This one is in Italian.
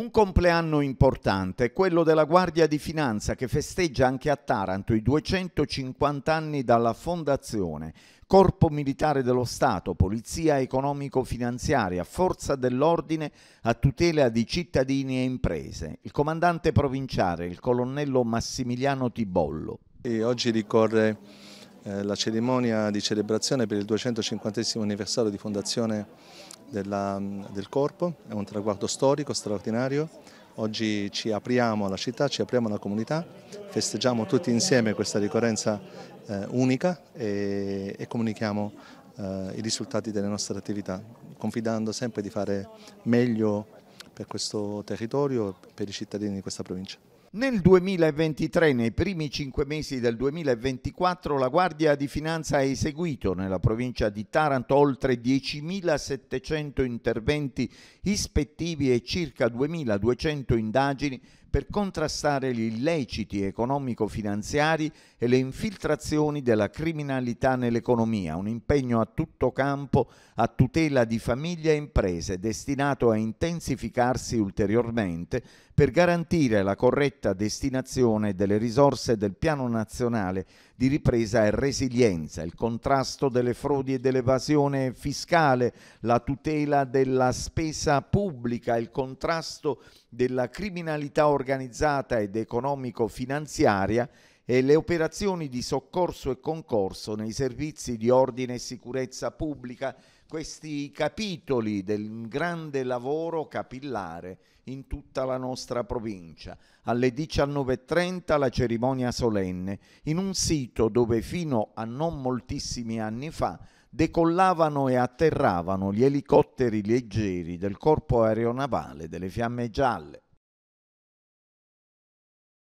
Un compleanno importante è quello della Guardia di Finanza che festeggia anche a Taranto i 250 anni dalla fondazione, Corpo Militare dello Stato, Polizia Economico-Finanziaria, Forza dell'Ordine a tutela di cittadini e imprese. Il comandante provinciale, il colonnello Massimiliano Tibollo. E oggi ricorre eh, la cerimonia di celebrazione per il 250 anniversario di fondazione della, del Corpo, è un traguardo storico straordinario, oggi ci apriamo alla città, ci apriamo alla comunità, festeggiamo tutti insieme questa ricorrenza eh, unica e, e comunichiamo eh, i risultati delle nostre attività, confidando sempre di fare meglio per questo territorio e per i cittadini di questa provincia. Nel 2023, nei primi cinque mesi del 2024, la Guardia di Finanza ha eseguito nella provincia di Taranto oltre 10.700 interventi ispettivi e circa 2.200 indagini per contrastare gli illeciti economico-finanziari e le infiltrazioni della criminalità nell'economia, un impegno a tutto campo a tutela di famiglie e imprese destinato a intensificarsi ulteriormente per garantire la corretta corretta destinazione delle risorse del Piano nazionale di ripresa e resilienza, il contrasto delle frodi e dell'evasione fiscale, la tutela della spesa pubblica, il contrasto della criminalità organizzata ed economico-finanziaria e le operazioni di soccorso e concorso nei servizi di ordine e sicurezza pubblica, questi capitoli del grande lavoro capillare in tutta la nostra provincia. Alle 19.30 la cerimonia solenne, in un sito dove fino a non moltissimi anni fa decollavano e atterravano gli elicotteri leggeri del corpo aeronavale delle Fiamme Gialle.